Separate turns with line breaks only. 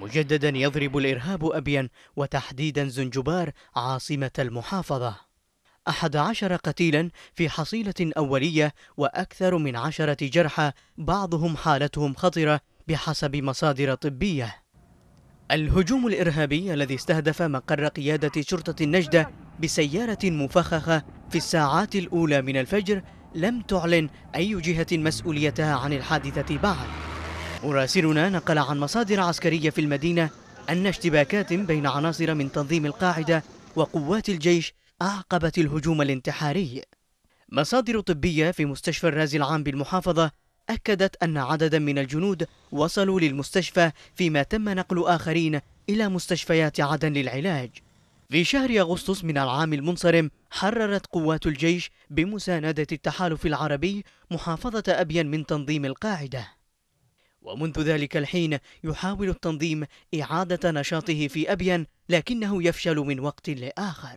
مجددا يضرب الإرهاب أبيا وتحديدا زنجبار عاصمة المحافظة أحد عشر قتيلا في حصيلة أولية وأكثر من عشرة جرحى بعضهم حالتهم خطرة بحسب مصادر طبية الهجوم الإرهابي الذي استهدف مقر قيادة شرطة النجدة بسيارة مفخخة في الساعات الأولى من الفجر لم تعلن أي جهة مسؤوليتها عن الحادثة بعد مراسلنا نقل عن مصادر عسكرية في المدينة أن اشتباكات بين عناصر من تنظيم القاعدة وقوات الجيش أعقبت الهجوم الانتحاري مصادر طبية في مستشفى الرازي العام بالمحافظة أكدت أن عددا من الجنود وصلوا للمستشفى فيما تم نقل آخرين إلى مستشفيات عدن للعلاج في شهر أغسطس من العام المنصرم حررت قوات الجيش بمساندة التحالف العربي محافظة أبين من تنظيم القاعدة ومنذ ذلك الحين يحاول التنظيم إعادة نشاطه في أبيان لكنه يفشل من وقت لآخر